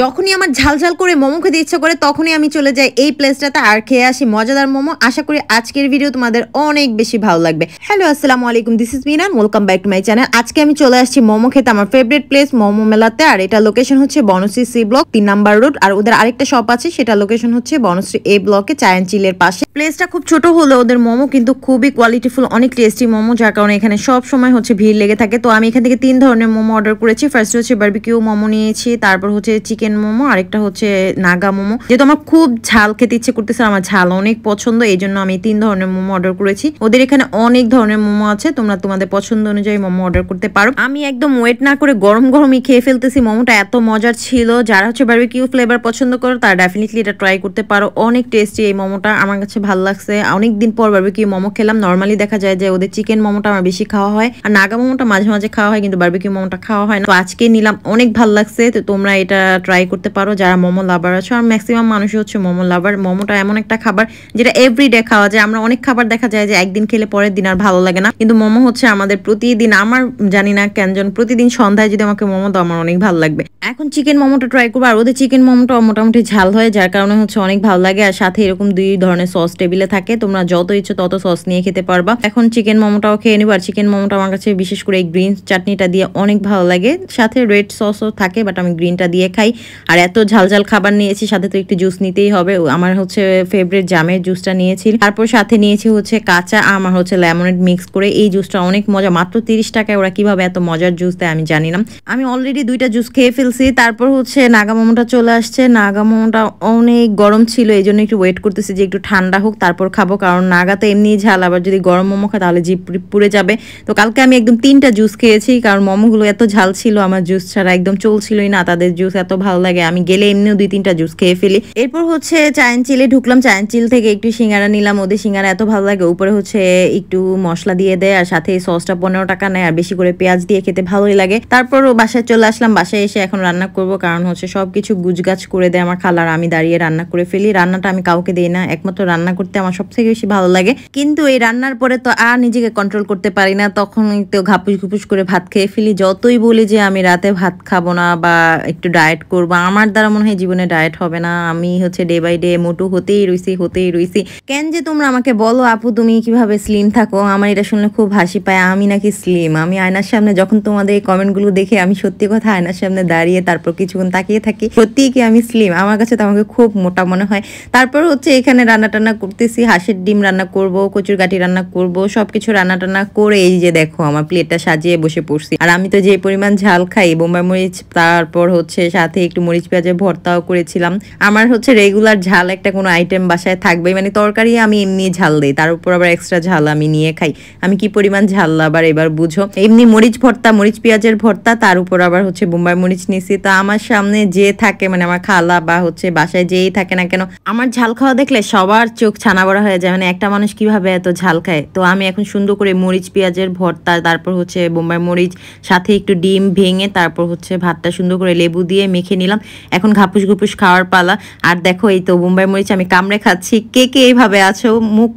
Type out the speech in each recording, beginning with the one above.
যখনই আমার ঝালঝাল করে মোমো খেতে ইচ্ছা করে তখনই আমি চলে যাই এই প্লেসটাতে আর খেয়ে আসি মজাদার মোমো আশা করি আজকের ভিডিও তোমাদের অনেক বেশি ভালো লাগবে হ্যালো আসসালামু আলাইকুম this is Minan welcome back to my channel আজকে আমি চলে আসছি মোমো খেতে আমার ফেভারিট প্লেস মোমো মেলাতে আর এটা লোকেশন হচ্ছে বনশ্রী সি ব্লক তিন নাম্বার রোড আর ওদের আরেকটা শপ আছে সেটা লোকেশন হচ্ছে বনশ্রী এ ব্লকে চায়ন চিলের পাশে প্লেসটা খুব ছোট হলেও ওদের মোমো কিন্তু খুবই কোয়ালিটিফুল অনেক টেস্টি মোমো যার কারণে এখানে সব সময় হচ্ছে ভিড় লেগে থাকে তো আমি এখান থেকে তিন ধরনের মোমো অর্ডার করেছি ফার্স্ট হচ্ছে বার্বিকিউ মোমো নিয়েছি তারপর হচ্ছে চিকেন মোমো আরেকটা হচ্ছে নাগা মোমো যেহেতু আমার খুব ঝাল খেতে ইচ্ছে করতেছে আমার ঝাল অনেক পছন্দ এই জন্য আমি তিন ধরনের মোমো অর্ডার করেছি ওদের এখানে অনেক ধরনের মোমো আছে তোমরা তোমাদের পছন্দ অনুযায়ী মোমো অর্ডার করতে পারো আমি একদম ওয়েট না করে গরম গরমই খেয়ে ফেলতেছি মোমোটা এত মজার ছিল যারা হচ্ছে বারবিকিউ ফ্লেভার পছন্দ করো তারা ডেফিনেটলি এটা ট্রাই করতে পারো অনেক টেস্টি এই মোমোটা আমার কাছে ভালো লাগছে অনেক দিন পর কিউ মোমো খেলাম নর্মালি দেখা যায় যে ওদের চিকেন মোমোটা আমার বেশি খাওয়া হয় আর নাগা মোমোটা মাঝে মাঝে খাওয়া হয় কিন্তু বারবিকিউ মোমোটা খাওয়া হয় না তো আজকে নিলাম অনেক ভালো লাগছে তো তোমরা এটা ট্রাই করতে পারো যারা মোমো লাভার আছো আর ম্যাক্সিমাম মানুষই হচ্ছে মোমো লাভার মোমোটা এমন একটা খাবার যেটা এভরিডে খাওয়া যায় আমরা অনেক খাবার দেখা যায় যে একদিন খেলে পরের দিন আর ভালো লাগে না কিন্তু মোমো হচ্ছে আমাদের প্রতিদিন আমার জানি না কেনজন প্রতিদিন সন্ধ্যায় যদি আমাকে মোমো দাও আমার অনেক ভালো লাগবে এখন চিকেন মোমোটা ট্রাই করবো আর ওদের চিকেন মোমোটা মোটামুটি ঝাল হয় যার কারণে হচ্ছে অনেক ভালো লাগে আর সাথে এরকম দুই ধরনের সস টেবিলে থাকে তোমরা যত ইচ্ছে তত সস নিয়ে খেতে পারবা এখন চিকেন মোমোটাও খেয়ে নিবো আর চিকেন মোমোটা আমার কাছে বিশেষ করে এই গ্রিন চাটনিটা দিয়ে অনেক ভালো লাগে সাথে রেড সসও থাকে বাট আমি গ্রিনটা দিয়ে খাই খাই আর এত ঝালঝাল খাবার নিয়েছি সাথে তো একটু জুস নিতেই হবে আমার হচ্ছে ফেভারিট জামের জুসটা নিয়েছি তারপর সাথে নিয়েছি হচ্ছে কাঁচা আমার হচ্ছে লেমনেড মিক্স করে এই জুসটা অনেক মজা মাত্র তিরিশ টাকায় ওরা কিভাবে এত মজার জুস দেয় আমি জানি না আমি অলরেডি দুইটা জুস খেয়ে ফেলছি তারপর হচ্ছে নাগা মোমোটা চলে আসছে নাগা মোমোটা অনেক গরম ছিল এই জন্য একটু ওয়েট করতেছি যে একটু ঠান্ডা হোক তারপর খাবো কারণ নাগাতে এমনি ঝাল আবার যদি গরম মোমো খায় তাহলে জিপ পুড়ে যাবে তো কালকে আমি একদম তিনটা জুস খেয়েছি কারণ মোমোগুলো এত ঝাল ছিল আমার জুস ছাড়া একদম চলছিলই না তাদের জুস এত ভালো লাগে আমি গেলে এমনিও দুই তিনটা জুস খেয়ে ফেলি এরপর হচ্ছে চায়ন চিলে ঢুকলাম চায়ন চিল থেকে একটু সিঙ্গারা নিলাম ওদের সিঙ্গারা এত ভালো লাগে উপরে হচ্ছে একটু মশলা দিয়ে দেয় আর সাথে সসটা পনেরো টাকা নেয় আর বেশি করে পেঁয়াজ দিয়ে খেতে ভালোই লাগে তারপর বাসায় চলে আসলাম বাসায় এসে এখন রান্না করব কারণ হচ্ছে সবকিছু গুজগাছ করে দেয় আমার খালার আমি দাঁড়িয়ে রান্না করে ফেলি রান্নাটা আমি কাউকে দিই না একমাত্র রান্না করতে আমার সবথেকে বেশি ভালো লাগে কিন্তু এই রান্নার পরে তো আর নিজেকে কন্ট্রোল করতে পারি না তখন তো ঘাপুস ঘুপুস করে ভাত খেয়ে ফেলি যতই বলি যে আমি রাতে ভাত খাবো না বা একটু ডায়েট করবো আমার দ্বারা মনে হয় জীবনে ডায়েট হবে না আমি হচ্ছে ডে বাই ডে মোটু হতেই রইছি হতেই রইছি কেন যে তোমরা আমাকে বলো আপু তুমি কিভাবে স্লিম থাকো আমার এটা শুনলে খুব হাসি পায় আমি নাকি স্লিম আমি আয়নার সামনে যখন তোমাদের এই কমেন্টগুলো দেখে আমি সত্যি কথা আয়নার সামনে দাঁড়িয়ে তারপর কিছুক্ষণ তাকিয়ে থাকি সত্যিই কি আমি স্লিম আমার কাছে তো আমাকে খুব মোটা মনে হয় তারপর হচ্ছে এখানে রান্না টান্না করতেছি হাঁসের ডিম রান্না করব কচুর গাঠি রান্না করব সব কিছু রান্না টান্না করে এই যে দেখো আমার প্লেটটা সাজিয়ে বসে পড়ছি আর আমি তো যে পরিমাণ ঝাল খাই বোম্বাই মরিচ তারপর হচ্ছে সাথে একটু মরিচ পেঁয়াজের ভর্তাও করেছিলাম আমার হচ্ছে রেগুলার ঝাল একটা কোনো আইটেম বাসায় থাকবেই মানে তরকারি আমি এমনি ঝাল দিই তার উপর আবার এক্সট্রা ঝাল আমি নিয়ে খাই আমি কি পরিমাণ ঝাল আবার এবার বুঝো এমনি মরিচ ভর্তা মরিচ পেঁয়াজের ভর্তা তার উপর আবার হচ্ছে বোম্বাই মরিচ নিছি তা আমার সামনে যে থাকে মানে আমার খালা বা হচ্ছে বাসায় যেই থাকে না কেন আমার ঝাল খাওয়া দেখলে সবার চোখ ছানা বড়া হয়ে যায় মানে একটা মানুষ কিভাবে এত ঝাল খায় তো আমি এখন সুন্দর করে মরিচ পেঁয়াজের ভর্তা তারপর হচ্ছে বোম্বাই মরিচ সাথে একটু ডিম ভেঙে তারপর হচ্ছে ভাতটা সুন্দর করে লেবু দিয়ে মেখে নিলাম এখন ঘাপুস ঘুপুস খাওয়ার পালা আর দেখো এই তো বোম্বাই মরিচ আমি কামড়ে খাচ্ছি কে কে এইভাবে আছে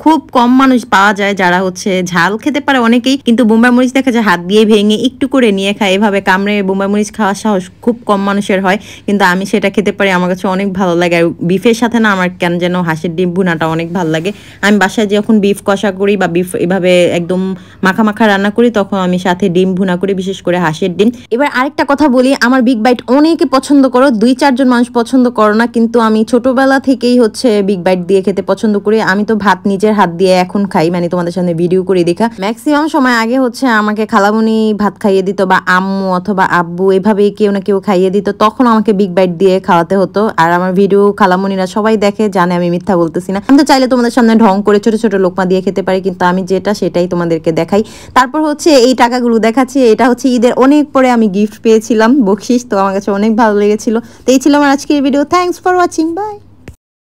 খুব কম মানুষ পাওয়া যায় যারা হচ্ছে ঝাল খেতে পারে অনেকেই কিন্তু বোম্বাই মরিচ দেখা যায় হাত দিয়ে ভেঙে একটু করে নিয়ে খায় এভাবে কামড়ে বোম্বাই মরিচ খাওয়ার সাহস খুব কম মানুষের হয় কিন্তু আমি সেটা খেতে পারি আমার কাছে অনেক ভালো লাগে আর বিফের সাথে না আমার কেন যেন হাঁসের ডিম ভুনাটা অনেক ভালো লাগে আমি বাসায় যখন বিফ কষা করি বা বিফ এভাবে একদম মাখা মাখা রান্না করি তখন আমি সাথে ডিম ভুনা করি বিশেষ করে হাঁসের ডিম এবার আরেকটা কথা বলি আমার বিগ বাইট অনেকে পছন্দ পছন্দ করো দুই চারজন মানুষ পছন্দ করো না কিন্তু আমি ছোটবেলা থেকেই হচ্ছে বিগ বাইট দিয়ে খেতে পছন্দ করি আমি তো ভাত নিজের হাত দিয়ে এখন খাই মানে তোমাদের সামনে ভিডিও করে দেখা ম্যাক্সিমাম সময় আগে হচ্ছে আমাকে খালামুনি ভাত খাইয়ে দিত বা আম্মু অথবা আব্বু এভাবে কেউ না কেউ খাইয়ে দিত তখন আমাকে বিগ বাইট দিয়ে খাওয়াতে হতো আর আমার ভিডিও খালামুনিরা সবাই দেখে জানে আমি মিথ্যা বলতেছি না আমি তো চাইলে তোমাদের সামনে ঢং করে ছোট ছোট লোকমা দিয়ে খেতে পারি কিন্তু আমি যেটা সেটাই তোমাদেরকে দেখাই তারপর হচ্ছে এই টাকাগুলো দেখাচ্ছি এটা হচ্ছে ঈদের অনেক পরে আমি গিফট পেয়েছিলাম বকশিস তো আমার কাছে অনেক ভালো লেগেছিল তো এই ছিল আমার আজকের video thanks for watching by